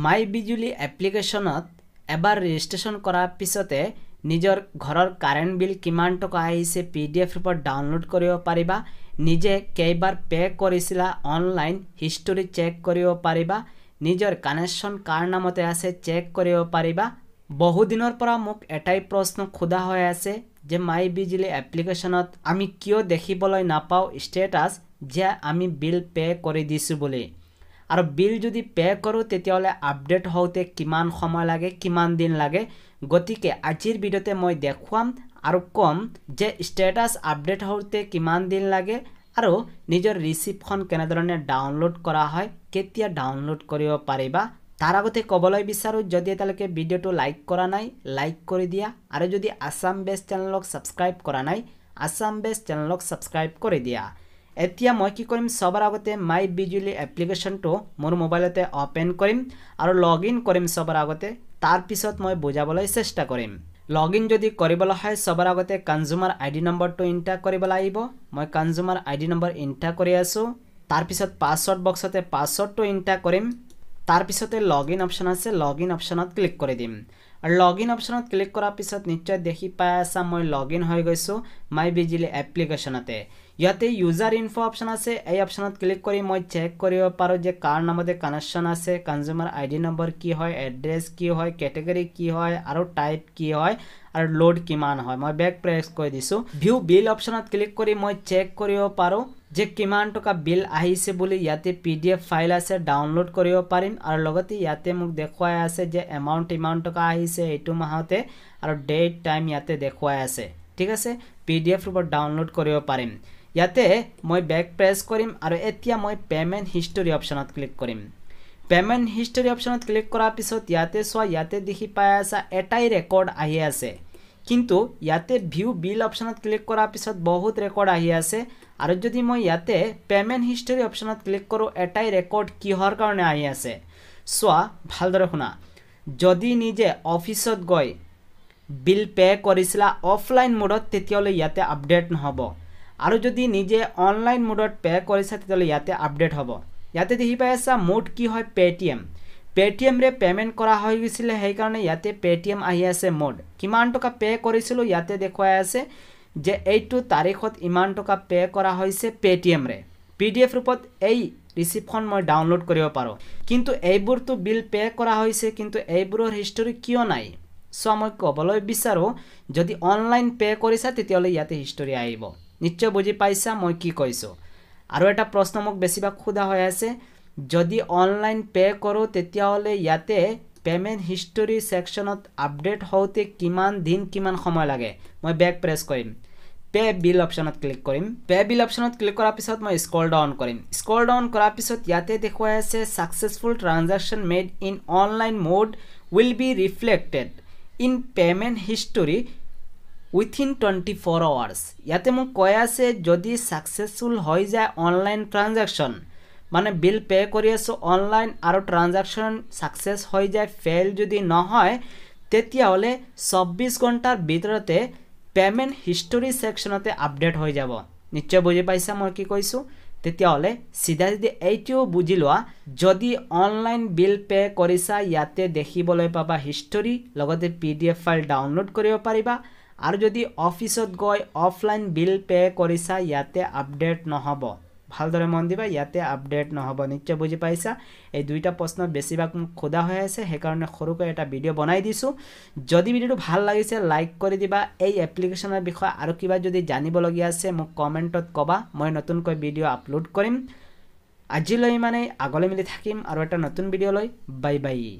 মাই বিজুলী এপ্লিকেশ্যনত এবাৰ ৰেজিষ্ট্ৰেশ্যন কৰাৰ পিছতে নিজৰ ঘৰৰ কাৰেণ্ট বিল কিমান টকা আহিছে পি ডি এফ ৰূপত ডাউনলোড কৰিব পাৰিবা নিজে কেইবাৰ পে' কৰিছিলা অনলাইন হিষ্টৰী চেক কৰিব পাৰিবা নিজৰ কানেকশ্যন কাৰ নামতে আছে চেক কৰিব পাৰিবা বহুদিনৰ পৰা মোক এটাই প্ৰশ্ন সোধা হৈ আছে যে মাই বিজুলী এপ্লিকেশ্যনত আমি কিয় দেখিবলৈ নাপাওঁ ষ্টেটাছ যে আমি বিল পে' কৰি দিছোঁ বুলি আৰু বিল যদি পে' কৰোঁ তেতিয়াহ'লে আপডেট হওঁতে কিমান সময় লাগে কিমান দিন লাগে গতিকে আজিৰ ভিডিঅ'তে মই দেখুৱাম আৰু ক'ম যে ষ্টেটাছ আপডেট হওঁতে কিমান দিন লাগে আৰু নিজৰ ৰিচিপ্টখন কেনেধৰণে ডাউনলোড কৰা হয় কেতিয়া ডাউনলোড কৰিব পাৰিবা তাৰ আগতে ক'বলৈ বিচাৰোঁ যদি এতিয়ালৈকে ভিডিঅ'টো লাইক কৰা নাই লাইক কৰি দিয়া আৰু যদি আছাম বেষ্ট চেনেলক ছাবস্ক্ৰাইব কৰা নাই আছাম বেষ্ট চেনেলক ছাবস্ক্ৰাইব কৰি দিয়া এতিয়া মই কি কৰিম চবৰ আগতে মাই বিজুলী এপ্লিকেশ্যনটো মোৰ মোবাইলতে অ'পেন কৰিম আৰু লগ ইন কৰিম চবৰ আগতে তাৰপিছত মই বুজাবলৈ চেষ্টা কৰিম লগ ইন যদি কৰিবলৈ হয় চবৰ আগতে কনজুমাৰ আই ডি নম্বৰটো ইণ্টাৰ কৰিব লাগিব মই consumer I D number enter কৰি আছোঁ তাৰপিছত পাছৱৰ্ড বক্সতে পাছৱৰ্ডটো ইণ্টাৰ কৰিম তাৰপিছতে লগ ইন অপশ্যন আছে লগ ইন অপশ্যনত ক্লিক কৰি দিম আৰু লগ ইন অপশ্যনত ক্লিক কৰাৰ পিছত নিশ্চয় দেখি পাই আছা মই লগ ইন হৈ গৈছোঁ মাই বিজিলি এপ্লিকেশ্যনতে ইয়াতে ইউজার ইনফো অপশন আছে এই অপশনত ক্লিক কৰি মই চেক কৰিব পাৰোঁ যে কাৰ নামতে কানেকশ্যন আছে কনজিউমাৰ আই ডি নম্বৰ কি হয় এড্ৰেছ কি হয় কেটেগৰী কি হয় আৰু টাইপ কি হয় আৰু লোড কিমান হয় মই বেক প্ৰেছ কৰি দিছোঁ ভিউ বিল অপশ্যনত ক্লিক কৰি মই চেক কৰিব পাৰোঁ যে কিমান টকা বিল আহিছে বুলি ইয়াতে পি ডি এফ ফাইল আছে ডাউনলোড কৰিব পাৰিম আৰু লগতে ইয়াতে মোক দেখুৱাই আছে যে এমাউণ্ট ইমান টকা আহিছে এইটো মাহতে আৰু ডেট টাইম ইয়াতে দেখুৱাই আছে ঠিক আছে পি ডি এফ ৰূপত ডাউনলোড কৰিব পাৰিম ইয়াতে মই বেক প্ৰেছ কৰিম আৰু এতিয়া মই পে'মেণ্ট হিষ্টৰী অপশ্যনত ক্লিক কৰিম পে'মেণ্ট হিষ্টৰী অপশ্যনত ক্লিক কৰাৰ পিছত ইয়াতে চোৱা ইয়াতে দেখি পাই আছা এটাই ৰেকৰ্ড আহি আছে কিন্তু ইয়াতে ভিউ বিল অপশ্যনত ক্লিক কৰাৰ পিছত বহুত ৰেকৰ্ড আহি আছে আৰু যদি মই ইয়াতে পে'মেণ্ট হিষ্টৰী অপশ্যনত ক্লিক কৰোঁ এটাই ৰেকৰ্ড কিহৰ কাৰণে আহি আছে চোৱা ভালদৰে শুনা যদি নিজে অফিচত গৈ বিল পে' কৰিছিলা অফলাইন মোডত তেতিয়াহ'লে ইয়াতে আপডেট নহ'ব আৰু যদি নিজে অনলাইন মোডত পে' কৰিছা তেতিয়াহ'লে ইয়াতে আপডেট হ'ব ইয়াতে দেখি পাই আছা মোড কি হয় পে'টিএম পে'টিএমৰে পে'মেণ্ট কৰা হৈ গৈছিলে সেইকাৰণে ইয়াতে পে'টিএম আহি আছে মোড কিমান টকা পে' কৰিছিলোঁ ইয়াতে দেখুৱাই আছে যে এইটো তাৰিখত ইমান টকা পে' কৰা হৈছে পে'টিএমৰে পি ডি এফ ৰূপত এই ৰিচিপ্টখন মই ডাউনলোড কৰিব পাৰোঁ কিন্তু এইবোৰতো বিল পে' কৰা হৈছে কিন্তু এইবোৰৰ হিষ্টৰী কিয় নাই চ' মই ক'বলৈ বিচাৰোঁ যদি অনলাইন পে' কৰিছা তেতিয়াহ'লে ইয়াতে হিষ্টৰী আহিব নিশ্চয় বুজি পাইছা মই কি কৈছোঁ আৰু এটা প্ৰশ্ন মোক বেছিভাগ সোধা হৈ আছে যদি অনলাইন পে' কৰোঁ তেতিয়াহ'লে ইয়াতে পে'মেণ্ট হিষ্টৰী ছেকশ্যনত আপডেট হওঁতে কিমান দিন কিমান সময় লাগে মই বেক প্ৰেছ কৰিম পে' বিল অপশ্যনত ক্লিক কৰিম পে' বিল অপশ্যনত ক্লিক কৰাৰ পিছত মই স্ক্ৰল ডাউন কৰিম স্ক্ৰল ডাউন কৰাৰ পিছত ইয়াতে দেখুৱাই আছে successful transaction made in online mode will be reflected in payment history within twenty four hours ইয়াতে মোক কৈ আছে যদি ছাকচেছফুল হৈ যায় অনলাইন ট্ৰানজেকশ্যন মানে বিল পে' কৰি আছোঁ অনলাইন আৰু ট্ৰানজেকশ্যন ছাকচেছ হৈ যায় ফেইল যদি নহয় তেতিয়াহ'লে চৌব্বিছ ঘণ্টাৰ ভিতৰতে পে'মেণ্ট হিষ্টৰী ছেকশ্যনতে আপডেট হৈ যাব নিশ্চয় বুজি পাইছা মই কি কৈছোঁ তেতিয়াহ'লে চিধা চিধি এইটোও বুজি লোৱা যদি অনলাইন বিল পে' কৰিছা ইয়াতে দেখিবলৈ পাবা হিষ্টৰী লগতে P D F file download কৰিব পাৰিবা আৰু যদি অফিচত গৈ অফলাইন বিল পে' কৰিছা ইয়াতে আপডেট নহ'ব ভালদৰে মন দিবা ইয়াতে আপডেট নহ'ব নিশ্চয় বুজি পাইছা এই দুইটা প্ৰশ্ন বেছিভাগ মোক সোধা হৈ আছে সেইকাৰণে সৰুকৈ এটা ভিডিঅ' বনাই দিছোঁ যদি ভিডিঅ'টো ভাল লাগিছে লাইক কৰি দিবা এই এপ্লিকেশ্যনৰ বিষয়ে আৰু কিবা যদি জানিবলগীয়া আছে মোক কমেণ্টত ক'বা মই নতুনকৈ ভিডিঅ' আপলোড কৰিম আজিলৈ ইমানেই আগলৈ মিলি থাকিম আৰু এটা নতুন ভিডিঅ'লৈ বাই বাই